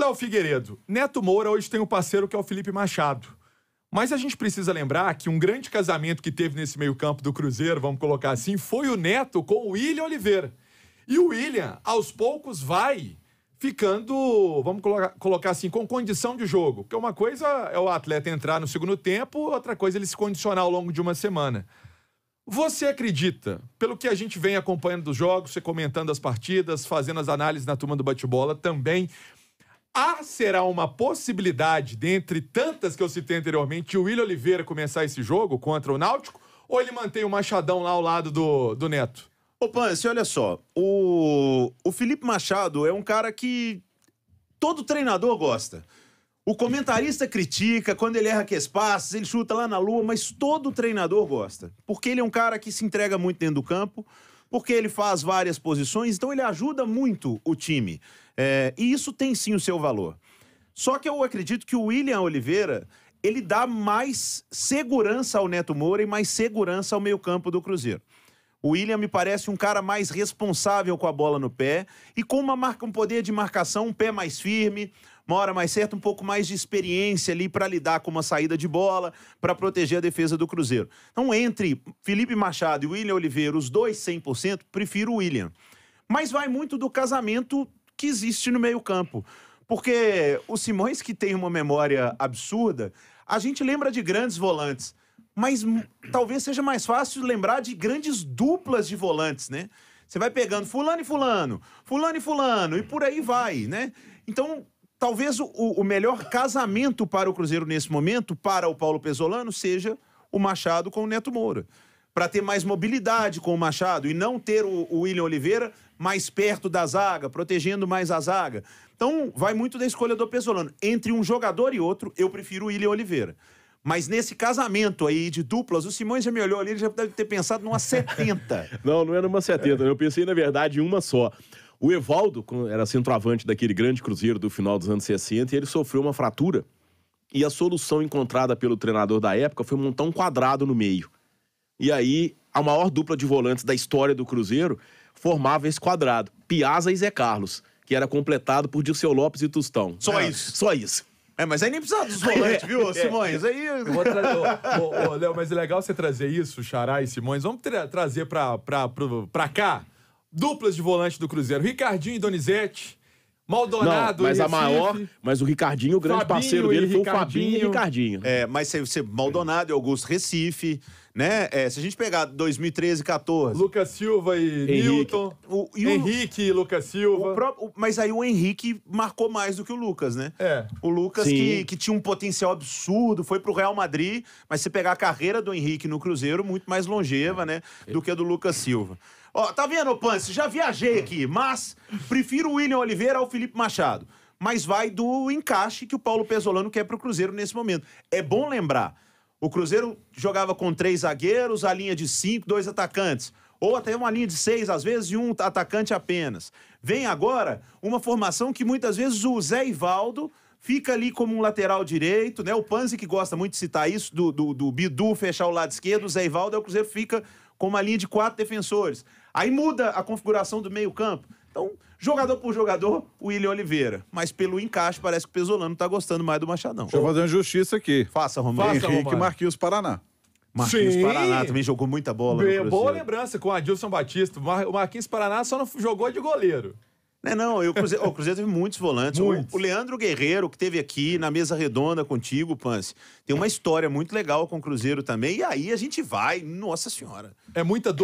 Léo Figueiredo, Neto Moura hoje tem um parceiro que é o Felipe Machado. Mas a gente precisa lembrar que um grande casamento que teve nesse meio-campo do Cruzeiro, vamos colocar assim, foi o Neto com o William Oliveira. E o William, aos poucos, vai ficando, vamos colocar, assim, com condição de jogo. Porque uma coisa é o atleta entrar no segundo tempo, outra coisa é ele se condicionar ao longo de uma semana. Você acredita, pelo que a gente vem acompanhando dos jogos, você comentando as partidas, fazendo as análises na turma do bate-bola também, Há ah, será uma possibilidade, dentre tantas que eu citei anteriormente, o William Oliveira começar esse jogo contra o Náutico? Ou ele mantém o Machadão lá ao lado do, do Neto? Ô, Pance, assim, olha só. O, o Felipe Machado é um cara que todo treinador gosta. O comentarista critica, quando ele erra que espaços, ele chuta lá na lua, mas todo treinador gosta. Porque ele é um cara que se entrega muito dentro do campo porque ele faz várias posições, então ele ajuda muito o time. É, e isso tem sim o seu valor. Só que eu acredito que o William Oliveira ele dá mais segurança ao Neto Moura e mais segurança ao meio-campo do Cruzeiro. O William me parece um cara mais responsável com a bola no pé e com uma marca, um poder de marcação, um pé mais firme, uma hora mais certa, um pouco mais de experiência ali para lidar com uma saída de bola, para proteger a defesa do Cruzeiro. Então, entre Felipe Machado e William Oliveira, os dois 100%, prefiro o William. Mas vai muito do casamento que existe no meio-campo. Porque o Simões, que tem uma memória absurda, a gente lembra de grandes volantes mas talvez seja mais fácil lembrar de grandes duplas de volantes, né? Você vai pegando fulano e fulano, fulano e fulano, e por aí vai, né? Então, talvez o, o melhor casamento para o Cruzeiro nesse momento, para o Paulo Pesolano, seja o Machado com o Neto Moura. Para ter mais mobilidade com o Machado e não ter o, o William Oliveira mais perto da zaga, protegendo mais a zaga. Então, vai muito da escolha do Pesolano. Entre um jogador e outro, eu prefiro o William Oliveira. Mas nesse casamento aí de duplas, o Simões já me olhou ali, ele já deve ter pensado numa 70. não, não era uma 70. Eu pensei, na verdade, em uma só. O Evaldo era centroavante daquele grande Cruzeiro do final dos anos 60 e ele sofreu uma fratura. E a solução encontrada pelo treinador da época foi montar um quadrado no meio. E aí, a maior dupla de volantes da história do Cruzeiro formava esse quadrado: Piazza e Zé Carlos, que era completado por Dilceu Lopes e Tustão. Só é, isso. Só isso. É, mas aí nem precisava dos volantes, viu, Simões? Aí... ô, ô, ô, Léo, mas é legal você trazer isso, Xará e Simões. Vamos tra trazer pra, pra, pro, pra cá duplas de volante do Cruzeiro. Ricardinho e Donizete. Maldonado, não, mas a maior, mas o Ricardinho, o grande Fabinho parceiro dele foi o Fabinho e Ricardinho. É, mas você, você Maldonado e Augusto Recife, né? É, se a gente pegar 2013, 14. Lucas Silva e Henrique. Newton. O, e o, Henrique e Lucas Silva. O mas aí o Henrique marcou mais do que o Lucas, né? É. O Lucas, que, que tinha um potencial absurdo, foi pro Real Madrid, mas se pegar a carreira do Henrique no Cruzeiro, muito mais longeva, né? Do que a do Lucas Silva. Ó, tá vendo, Pance? Já viajei aqui, mas prefiro o William Oliveira ao Felipe Machado mas vai do encaixe que o Paulo Pesolano quer para o Cruzeiro nesse momento. É bom lembrar o Cruzeiro jogava com três zagueiros, a linha de cinco, dois atacantes. Ou até uma linha de seis, às vezes, e um atacante apenas. Vem agora uma formação que muitas vezes o Zé Ivaldo fica ali como um lateral direito, né? O Panzi que gosta muito de citar isso, do, do, do Bidu fechar o lado esquerdo, o Zé Ivaldo, é o Cruzeiro fica com uma linha de quatro defensores. Aí muda a configuração do meio campo. Então, Jogador por jogador, o William Oliveira. Mas pelo encaixe, parece que o Pesolano tá gostando mais do Machadão. Deixa eu fazer uma justiça aqui. Faça, Romero. Faça, Henrique Marquinhos Paraná. Marquinhos Sim. Paraná também jogou muita bola. boa lembrança com o Adilson Batista. O Marquinhos Paraná só não jogou de goleiro. Não, né, não, eu, o, Cruzeiro, o Cruzeiro teve muitos volantes. Muitos. O, o, Leandro Guerreiro, que teve aqui na mesa redonda contigo, Pance, tem uma história muito legal com o Cruzeiro também. E aí a gente vai, nossa senhora. É muita dor.